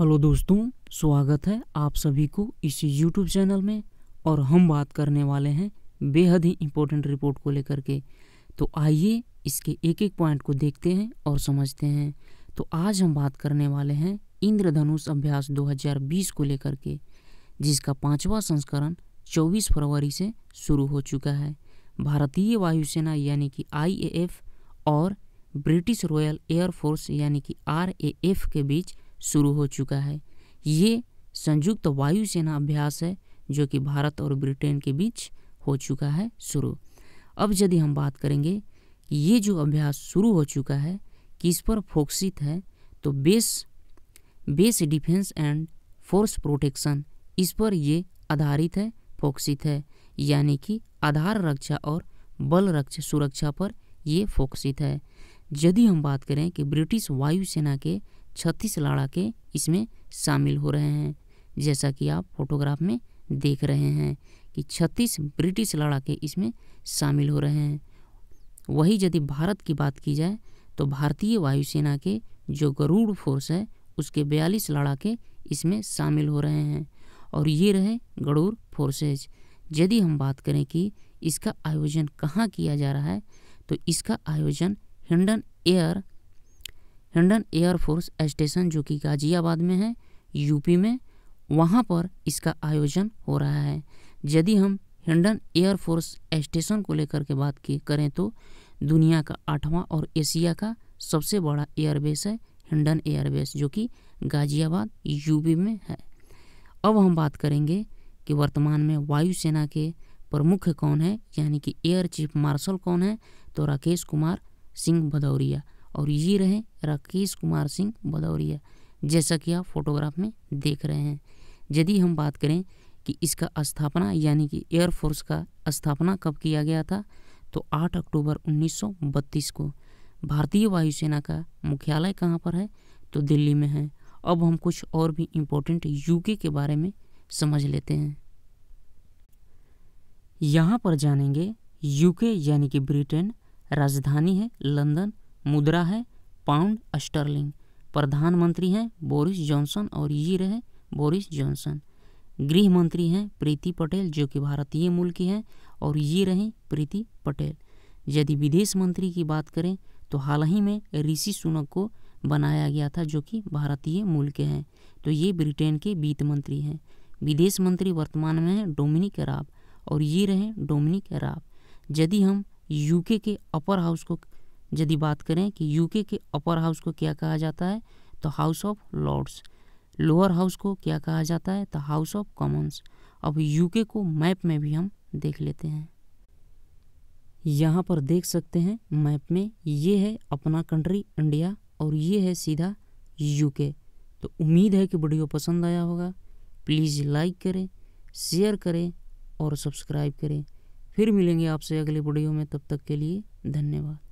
hello दोस्तों स्वागत है आप सभी को इस यूट्यूब चैनल में और हम बात करने वाले हैं बेहद ही इम्पोर्टेंट रिपोर्ट को लेकर के तो आइए इसके एक एक पॉइंट को देखते हैं और समझते हैं तो आज हम बात करने वाले हैं इंद्रधनुष अभ्यास 2020 को लेकर के जिसका पाँचवा संस्करण 24 फरवरी से शुरू हो चुका है भारतीय वायुसेना यानी कि आईएएफ और ब्रिटिश रॉयल एयरफोर्स यानी कि आरएएफ के बीच शुरू हो चुका है ये संयुक्त वायुसेना अभ्यास है जो कि भारत और ब्रिटेन के बीच हो चुका है शुरू अब यदि हम बात करेंगे ये जो अभ्यास शुरू हो चुका है किस पर फोकसित है तो base base defence and force protection इस पर ये आधारित है फोकसित है यानी कि आधार रक्षा और बल रक्षा सुरक्षा पर ये फोकसित है यदि हम बात करें कि ब्रिटिश वायुसेना के छत्तीस लड़ाके इसमें शामिल हो रहे हैं जैसा कि आप फोटोग्राफ में देख रहे हैं कि छत्तीस ब्रिटिश लड़ाके इसमें शामिल हो रहे हैं वही यदि भारत की बात की जाए तो भारतीय वायुसेना के जो गरुड़ फोर्स है उसके बयालीस लड़ाके इसमें शामिल हो रहे हैं और ये रहे गरुड़ फोर्सेज यदि हम बात करें कि इसका आयोजन कहाँ किया जा रहा है तो इसका आयोजन Hindon air Hindon air force station जो कि गाजियाबाद में है यूपी में वहाँ पर इसका आयोजन हो रहा है यदि हम हिंडन एयरफोर्स स्टेशन को लेकर के बात की करें तो दुनिया का आठवां और एशिया का सबसे बड़ा एयरबेस है हिंडन एयरबेस जो कि गाजियाबाद यूपी में है अब हम बात करेंगे कि वर्तमान में वायुसेना के प्रमुख कौन है यानी कि एयर चीफ मार्शल कौन है तो राकेश कुमार सिंह भदौरिया और ये रहे राकेश कुमार सिंह भदौरिया जैसा कि आप फोटोग्राफ में देख रहे हैं यदि हम बात करें कि इसका स्थापना यानी कि एयरफोर्स का स्थापना कब किया गया था तो 8 अक्टूबर 1932 को भारतीय वायुसेना का मुख्यालय कहाँ पर है तो दिल्ली में है अब हम कुछ और भी इम्पोर्टेंट यूके के बारे में समझ लेते हैं यहाँ पर जानेंगे यूके यानी कि ब्रिटेन राजधानी है लंदन मुद्रा है पाउंड स्टर्लिंग प्रधानमंत्री हैं बोरिस जॉनसन और ये रहे बोरिस जॉनसन गृह मंत्री हैं प्रीति पटेल जो कि भारतीय मूल की हैं और ये रहे प्रीति पटेल यदि विदेश मंत्री की बात करें तो हाल ही में ऋषि सुनक को बनाया गया था जो कि भारतीय मूल के हैं तो ये ब्रिटेन के वित्त मंत्री हैं विदेश मंत्री वर्तमान में हैं डोमिनिक राब और ये रहे डोमिनिक राब यदि हम यूके के अपर हाउस को यदि बात करें कि यूके के अपर हाउस को क्या कहा जाता है तो house of lords lower house को क्या कहा जाता है तो हाउस ऑफ कॉमन्स अब यूके को मैप में भी हम देख लेते हैं यहाँ पर देख सकते हैं मैप में ये है अपना कंट्री इंडिया और ये है सीधा यूके तो उम्मीद है कि वीडियो पसंद आया होगा प्लीज़ लाइक करें शेयर करें और सब्सक्राइब करें फिर मिलेंगे आपसे अगले वीडियो में तब तक के लिए धन्यवाद